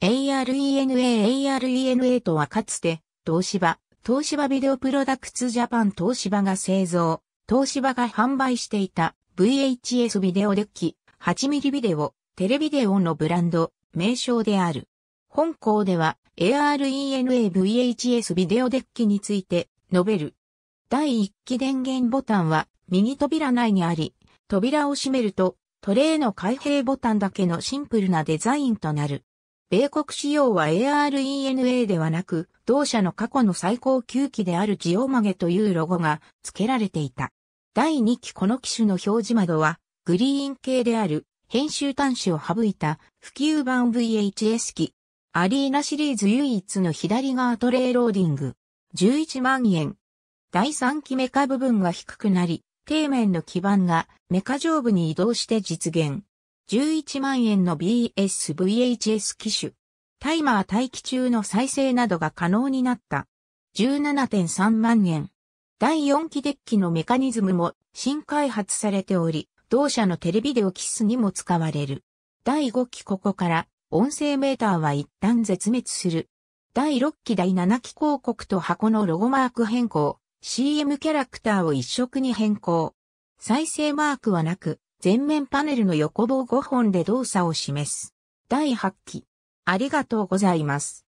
ARENAARENA とはかつて、東芝、東芝ビデオプロダクツジャパン東芝が製造、東芝が販売していた VHS ビデオデッキ、8ミリビデオ、テレビデオのブランド、名称である。本校では ARENAVHS ビデオデッキについて述べる。第1期電源ボタンは右扉内にあり、扉を閉めるとトレイの開閉ボタンだけのシンプルなデザインとなる。米国仕様は ARENA ではなく、同社の過去の最高級機であるジオマゲというロゴが付けられていた。第2期この機種の表示窓は、グリーン系である、編集端子を省いた普及版 VHS 機。アリーナシリーズ唯一の左側トレーローディング。11万円。第3期メカ部分が低くなり、底面の基板がメカ上部に移動して実現。11万円の BSVHS 機種。タイマー待機中の再生などが可能になった。17.3万円。第4期デッキのメカニズムも新開発されており、同社のテレビデオキスにも使われる。第5期ここから音声メーターは一旦絶滅する。第6期第7期広告と箱のロゴマーク変更、CM キャラクターを一色に変更。再生マークはなく、前面パネルの横棒5本で動作を示す。第8期。ありがとうございます。